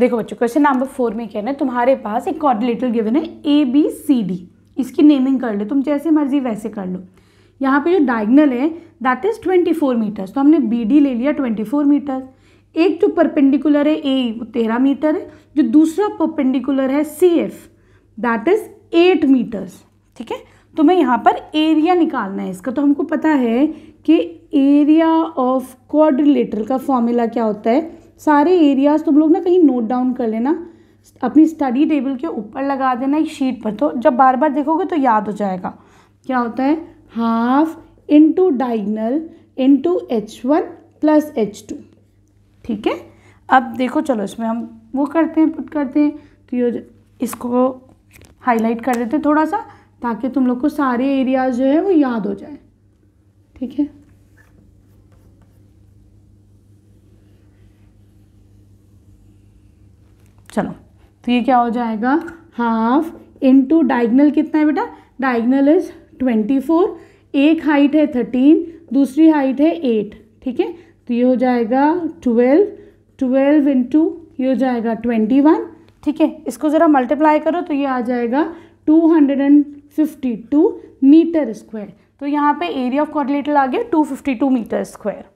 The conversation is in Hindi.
देखो बच्चों क्वेश्चन नंबर फोर में क्या है तुम्हारे पास एक कॉर्डिलेटर गिवन है ए बी सी डी इसकी नेमिंग कर लो तुम जैसे मर्जी वैसे कर लो यहाँ पे जो डायगनल है that is twenty four metres तो हमने बी डी ले लिया ट्वेंटी फोर मीटर्स एक जो परपेंडिकुलर है ए वो तेरह मीटर है जो दूसरा परपेंडिकुलर है C F that is eight metres ठीक है तो मैं यहाँ पर एरिया निकालना है इसका तो हमको पता है कि एरिया ऑफ क्वाड्रिलेटर का फॉर्मूला क्या होता है सारे एरियाज़ तुम लोग ना कहीं नोट डाउन कर लेना अपनी स्टडी टेबल के ऊपर लगा देना एक शीट पर तो जब बार बार देखोगे तो याद हो जाएगा क्या होता है half into diagonal into H one plus H two ठीक है अब देखो चलो इसमें हम वो करते हैं पुट करते हैं तो ये इसको हाईलाइट कर देते हैं थोड़ा सा ताकि तुम लोग को सारे एरियाज जो है वो याद हो जाए ठीक है चलो तो ये क्या हो जाएगा हाफ इंटू डाइगनल कितना है बेटा डाइगनल इज ट्वेंटी फोर एक हाइट है थर्टीन दूसरी हाइट है एट ठीक है तो ये हो जाएगा ट्वेल्व ट्वेल्व इंटू ये हो जाएगा ट्वेंटी वन ठीक है इसको ज़रा मल्टीप्लाई करो तो ये आ जाएगा two hundred and fifty two metre square तो यहाँ पे एरिया ऑफ कॉर्डिलेटर आ गया two fifty two metre square